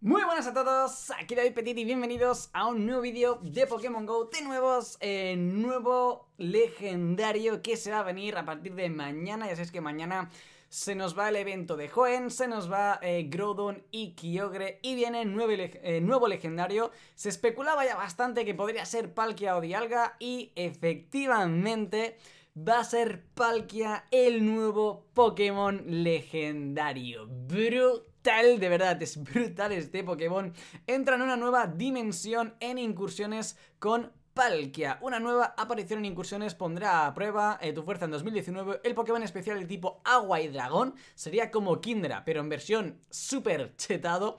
Muy buenas a todos, aquí David Petit y bienvenidos a un nuevo vídeo de Pokémon GO de nuevos, eh, nuevo legendario que se va a venir a partir de mañana, ya sabéis que mañana se nos va el evento de Joen, se nos va eh, Grodon y Kyogre y viene nuevo, eh, nuevo, legendario. Se especulaba ya bastante que podría ser Palkia o Dialga y efectivamente va a ser Palkia el nuevo Pokémon legendario. Bru de verdad, es brutal este Pokémon. Entra en una nueva dimensión en incursiones con Palkia. Una nueva aparición en incursiones pondrá a prueba eh, tu fuerza en 2019. El Pokémon especial de tipo agua y dragón sería como Kindra, pero en versión super chetado.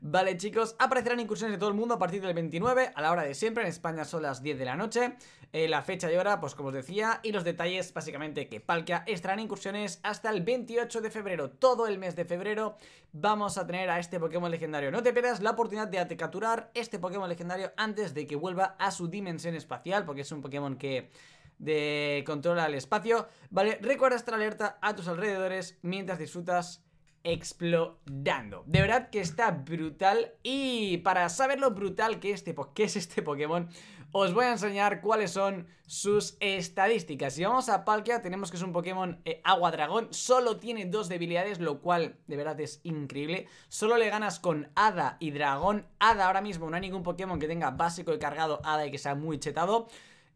Vale, chicos, aparecerán incursiones de todo el mundo a partir del 29, a la hora de siempre. En España son las 10 de la noche. Eh, la fecha y hora, pues como os decía, y los detalles, básicamente, que Palkia Estará en incursiones hasta el 28 de febrero, todo el mes de febrero vamos a tener a este Pokémon legendario. No te pierdas la oportunidad de capturar este Pokémon legendario antes de que vuelva a su dimensión espacial, porque es un Pokémon que de controla el espacio, ¿vale? Recuerda estar alerta a tus alrededores mientras disfrutas Explodando De verdad que está brutal y para saber lo brutal que, este, es este Pokémon, os voy a enseñar cuáles son sus estadísticas. Si vamos a Palkia, tenemos que es un Pokémon eh, Agua Dragón, solo tiene dos debilidades, lo cual de verdad es increíble. Solo le ganas con Hada y Dragón. Hada ahora mismo no hay ningún Pokémon que tenga básico y cargado Hada y que sea muy chetado.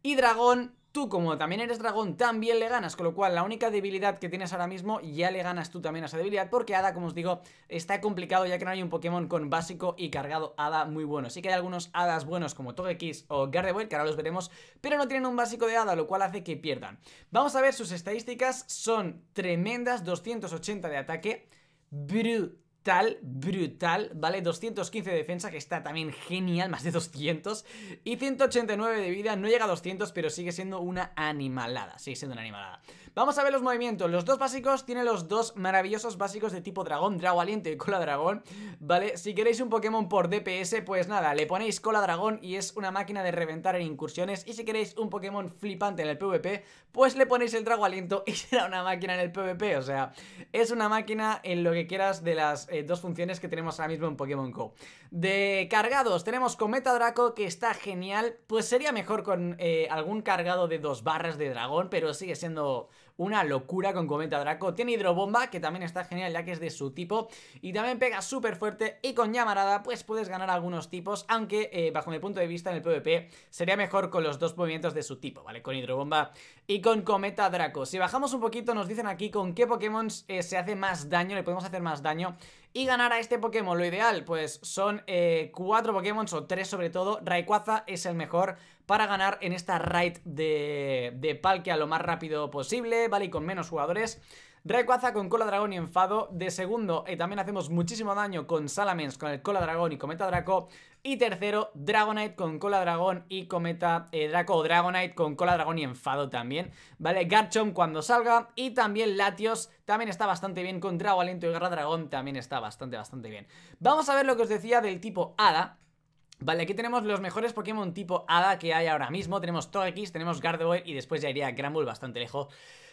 Y dragón, tú como también eres dragón, también le ganas, con lo cual la única debilidad que tienes ahora mismo ya le ganas tú también a esa debilidad, porque Hada, como os digo, está complicado ya que no hay un Pokémon con básico y cargado Hada muy bueno. Sí que hay algunos Hadas buenos como Togekiss o Gardevoir, que ahora los veremos, pero no tienen un básico de Hada, lo cual hace que pierdan. Vamos a ver sus estadísticas, son tremendas, 280 de ataque, brutal brutal, brutal, ¿vale? 215 de defensa, que está también genial, más de 200. Y 189 de vida, no llega a 200, pero sigue siendo una animalada, sigue siendo una animalada. Vamos a ver los movimientos. Los dos básicos tiene los dos maravillosos básicos de tipo dragón, drago aliento y cola dragón, ¿vale? Si queréis un Pokémon por DPS, pues nada, le ponéis cola dragón y es una máquina de reventar en incursiones. Y si queréis un Pokémon flipante en el PvP, pues le ponéis el drago aliento y será una máquina en el PvP. O sea, es una máquina en lo que quieras de las eh, dos funciones que tenemos ahora mismo en Pokémon Go. De cargados, tenemos Cometa Draco, que está genial. Pues sería mejor con eh, algún cargado de dos barras de dragón, pero sigue siendo una locura con Cometa Draco. Tiene Hidrobomba, que también está genial ya que es de su tipo. Y también pega súper fuerte. Y con Llamarada, pues puedes ganar algunos tipos. Aunque, eh, bajo mi punto de vista, en el PvP sería mejor con los dos movimientos de su tipo, ¿vale? Con Hidrobomba y con Cometa Draco. Si bajamos un poquito, nos dicen aquí con qué Pokémon se hace más daño, le podemos hacer más daño y ganar a este Pokémon, lo ideal, pues son eh, cuatro Pokémon, o tres sobre todo. Rayquaza es el mejor para ganar en esta raid de, de Palkia lo más rápido posible, ¿vale? Y con menos jugadores. Rayquaza con Cola Dragón y Enfado. De segundo, y eh, también hacemos muchísimo daño con Salamence, con el Cola Dragón y Cometa Draco. Y tercero, Dragonite con Cola Dragón y Cometa eh, Draco. O Dragonite con Cola Dragón y Enfado también. ¿Vale? Garchomp cuando salga. Y también Latios también está bastante bien. Con Drago Aliento y Garra Dragón también está bastante, bastante bien. Vamos a ver lo que os decía del tipo Hada. Vale, aquí tenemos los mejores Pokémon tipo Hada que hay ahora mismo. Tenemos Togekis tenemos Gardevoir y después ya iría Granbull bastante lejos.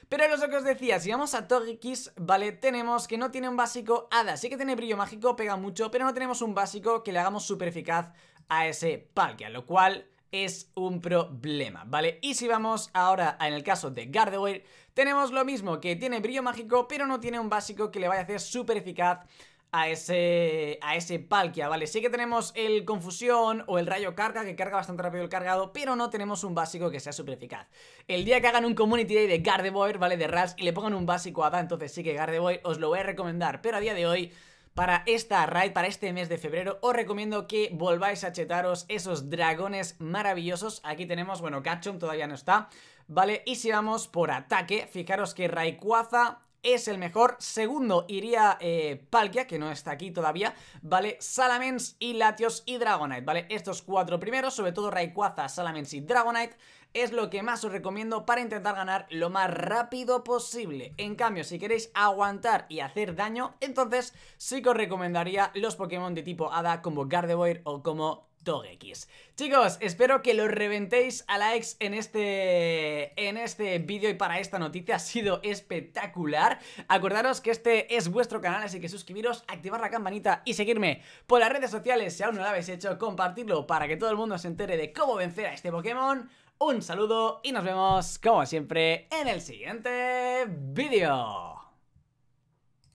Pero lo que os decía, si vamos a Togekiss, vale, tenemos que no tiene un básico Hada. Sí que tiene brillo mágico, pega mucho, pero no tenemos un básico que le hagamos súper eficaz a ese Palkia, lo cual es un problema, ¿vale? Y si vamos ahora en el caso de Gardevoir, tenemos lo mismo, que tiene brillo mágico, pero no tiene un básico que le vaya a hacer súper eficaz a ese, a ese Palkia, ¿vale? Sí que tenemos el Confusión o el Rayo Carga, que carga bastante rápido el cargado, pero no tenemos un básico que sea súper eficaz. El día que hagan un Community Day de Gardevoir, ¿vale? De Ras, y le pongan un básico a Da, entonces sí que Gardevoir os lo voy a recomendar, pero a día de hoy... Para esta raid, para este mes de febrero, os recomiendo que volváis a chetaros esos dragones maravillosos. Aquí tenemos, bueno, Gachum todavía no está, ¿vale? Y si vamos por ataque, fijaros que Rayquaza es el mejor. Segundo iría eh, Palkia, que no está aquí todavía, ¿vale? Salamence y Latios y Dragonite, ¿vale? Estos cuatro primeros, sobre todo Rayquaza, Salamence y Dragonite, es lo que más os recomiendo para intentar ganar lo más rápido posible. En cambio, si queréis aguantar y hacer daño, entonces sí que os recomendaría los Pokémon de tipo Hada como Gardevoir o como X. Chicos, espero que lo reventéis a likes en este, en este vídeo y para esta noticia ha sido espectacular. Acordaros que este es vuestro canal, así que suscribiros, activar la campanita y seguirme por las redes sociales si aún no lo habéis hecho, compartirlo para que todo el mundo se entere de cómo vencer a este Pokémon. Un saludo y nos vemos, como siempre, en el siguiente vídeo.